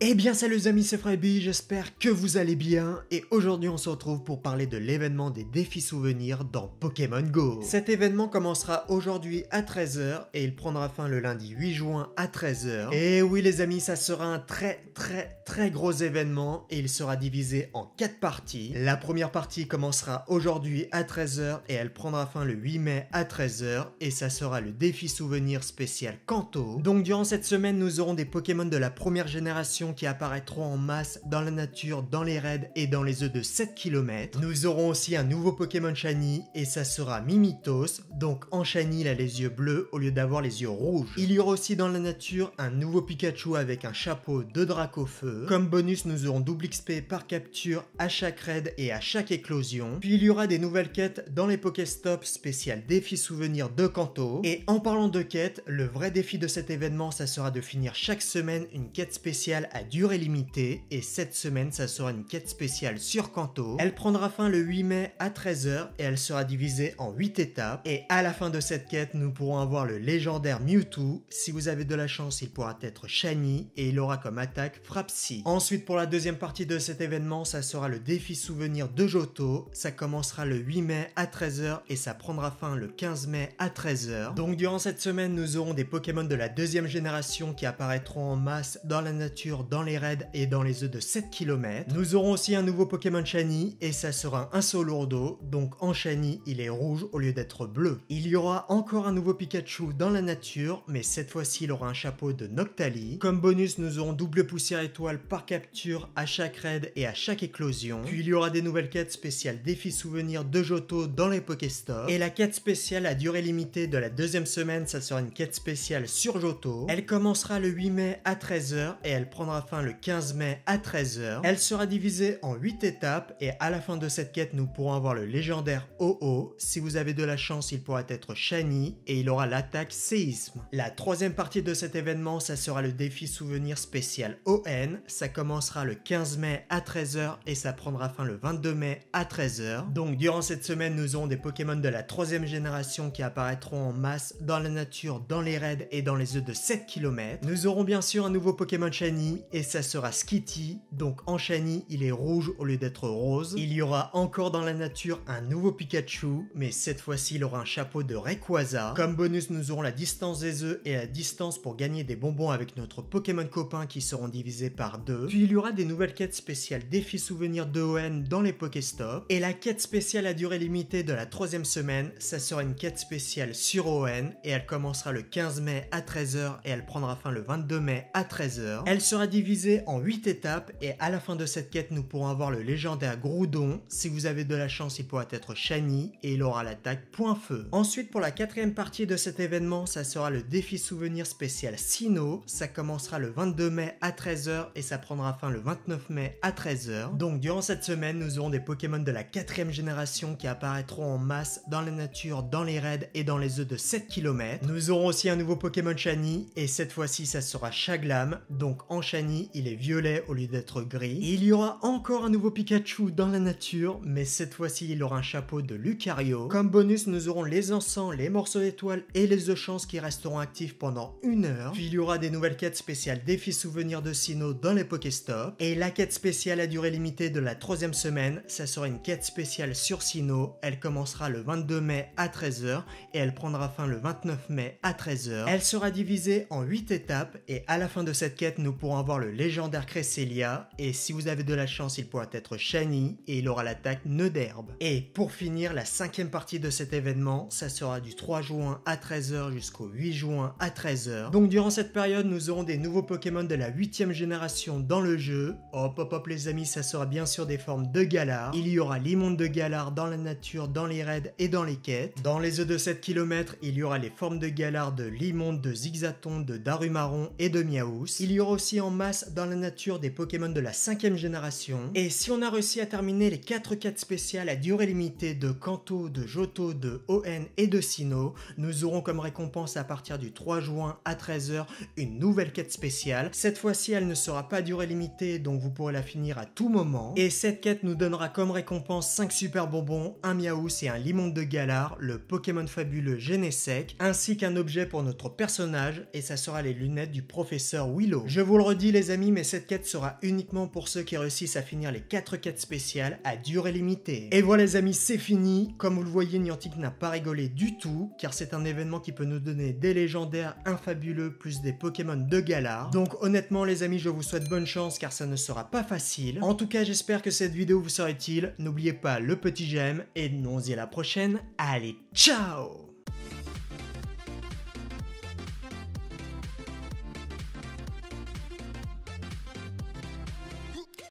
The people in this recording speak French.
Eh bien salut les amis, c'est Freddy j'espère que vous allez bien et aujourd'hui on se retrouve pour parler de l'événement des défis souvenirs dans Pokémon Go. Cet événement commencera aujourd'hui à 13h et il prendra fin le lundi 8 juin à 13h. Eh et oui les amis, ça sera un très très très gros événement et il sera divisé en 4 parties. La première partie commencera aujourd'hui à 13h et elle prendra fin le 8 mai à 13h et ça sera le défi souvenir spécial Kanto. Donc durant cette semaine nous aurons des Pokémon de la première génération qui apparaîtront en masse dans la nature, dans les raids et dans les œufs de 7 km. Nous aurons aussi un nouveau Pokémon Shiny et ça sera Mimitos, donc en Shiny il a les yeux bleus au lieu d'avoir les yeux rouges. Il y aura aussi dans la nature un nouveau Pikachu avec un chapeau de feu. Comme bonus nous aurons double XP par capture à chaque raid et à chaque éclosion. Puis il y aura des nouvelles quêtes dans les Pokéstops spécial défi souvenir de Kanto. Et en parlant de quêtes, le vrai défi de cet événement ça sera de finir chaque semaine une quête spéciale à durée limitée et cette semaine ça sera une quête spéciale sur Kanto. Elle prendra fin le 8 mai à 13h et elle sera divisée en 8 étapes et à la fin de cette quête nous pourrons avoir le légendaire Mewtwo. Si vous avez de la chance il pourra être Shiny et il aura comme attaque Frapsi Ensuite pour la deuxième partie de cet événement ça sera le défi souvenir de Johto. Ça commencera le 8 mai à 13h et ça prendra fin le 15 mai à 13h. Donc durant cette semaine nous aurons des Pokémon de la deuxième génération qui apparaîtront en masse dans la nature dans les raids et dans les œufs de 7 km. Nous aurons aussi un nouveau Pokémon Chani et ça sera un Solourdo, donc en Chani il est rouge au lieu d'être bleu. Il y aura encore un nouveau Pikachu dans la nature, mais cette fois-ci il aura un chapeau de Noctali. Comme bonus nous aurons double poussière étoile par capture à chaque raid et à chaque éclosion. Puis il y aura des nouvelles quêtes spéciales Défi Souvenir de Johto dans les Pokéstore. Et la quête spéciale à durée limitée de la deuxième semaine, ça sera une quête spéciale sur Johto. Elle commencera le 8 mai à 13h et elle prendra fin le 15 mai à 13h. Elle sera divisée en 8 étapes et à la fin de cette quête, nous pourrons avoir le légendaire OO. Si vous avez de la chance, il pourra être Shani et il aura l'attaque séisme. La troisième partie de cet événement, ça sera le défi souvenir spécial ON. Ça commencera le 15 mai à 13h et ça prendra fin le 22 mai à 13h. Donc durant cette semaine, nous aurons des Pokémon de la troisième génération qui apparaîtront en masse dans la nature, dans les raids et dans les oeufs de 7 km. Nous aurons bien sûr un nouveau Pokémon Shiny, et ça sera Skitty, donc en shiny il est rouge au lieu d'être rose. Il y aura encore dans la nature un nouveau Pikachu, mais cette fois-ci il aura un chapeau de Rayquaza. Comme bonus nous aurons la distance des œufs et la distance pour gagner des bonbons avec notre Pokémon copain qui seront divisés par deux. Puis il y aura des nouvelles quêtes spéciales Défi Souvenir de Owen dans les Pokéstop. Et la quête spéciale à durée limitée de la troisième semaine, ça sera une quête spéciale sur Owen et elle commencera le 15 mai à 13h et elle prendra fin le 22 mai à 13h. Elle sera Divisé en 8 étapes et à la fin de cette quête, nous pourrons avoir le légendaire Groudon. Si vous avez de la chance, il pourra être Shani et il aura l'attaque Point Feu. Ensuite, pour la quatrième partie de cet événement, ça sera le défi souvenir spécial Sino. Ça commencera le 22 mai à 13h et ça prendra fin le 29 mai à 13h. Donc durant cette semaine, nous aurons des Pokémon de la quatrième génération qui apparaîtront en masse dans la nature, dans les raids et dans les œufs de 7 km. Nous aurons aussi un nouveau Pokémon Shani et cette fois-ci, ça sera Shaglam. Donc en Shani, il est violet au lieu d'être gris. il y aura encore un nouveau Pikachu dans la nature, mais cette fois-ci il aura un chapeau de Lucario. Comme bonus, nous aurons les encens, les morceaux d'étoiles et les œufs chances qui resteront actifs pendant une heure. Puis il y aura des nouvelles quêtes spéciales défis souvenirs de Sino dans les Pokéstop. Et la quête spéciale à durée limitée de la troisième semaine, ça sera une quête spéciale sur Sino. Elle commencera le 22 mai à 13h et elle prendra fin le 29 mai à 13h. Elle sera divisée en 8 étapes et à la fin de cette quête, nous pourrons voir le légendaire Cresselia, et si vous avez de la chance, il pourra être Shiny, et il aura l'attaque Nœud d'herbe. Et pour finir, la cinquième partie de cet événement, ça sera du 3 juin à 13h jusqu'au 8 juin à 13h. Donc durant cette période, nous aurons des nouveaux Pokémon de la 8ème génération dans le jeu. Hop hop hop les amis, ça sera bien sûr des formes de galard. Il y aura l'immonde de Galar dans la nature, dans les raids et dans les quêtes. Dans les œufs de 7 km, il y aura les formes de Galar de l'immonde, de Zigzaton, de Darumaron et de Miaus. Il y aura aussi en masse dans la nature des Pokémon de la cinquième génération. Et si on a réussi à terminer les 4 quêtes spéciales à durée limitée de Kanto, de Johto, de ON et de Sinnoh, nous aurons comme récompense à partir du 3 juin à 13h une nouvelle quête spéciale. Cette fois-ci, elle ne sera pas à durée limitée, donc vous pourrez la finir à tout moment. Et cette quête nous donnera comme récompense 5 super bonbons, un miaouss et un Limon de Galar, le Pokémon fabuleux Genesec, ainsi qu'un objet pour notre personnage, et ça sera les lunettes du professeur Willow. Je vous le redis, les amis, mais cette quête sera uniquement pour ceux qui réussissent à finir les 4 quêtes spéciales à durée limitée. Et voilà les amis, c'est fini. Comme vous le voyez, Niantic n'a pas rigolé du tout, car c'est un événement qui peut nous donner des légendaires, infabuleux plus des Pokémon de galard Donc honnêtement les amis, je vous souhaite bonne chance, car ça ne sera pas facile. En tout cas, j'espère que cette vidéo vous sera utile. N'oubliez pas le petit j'aime, et nous on à la prochaine. Allez, ciao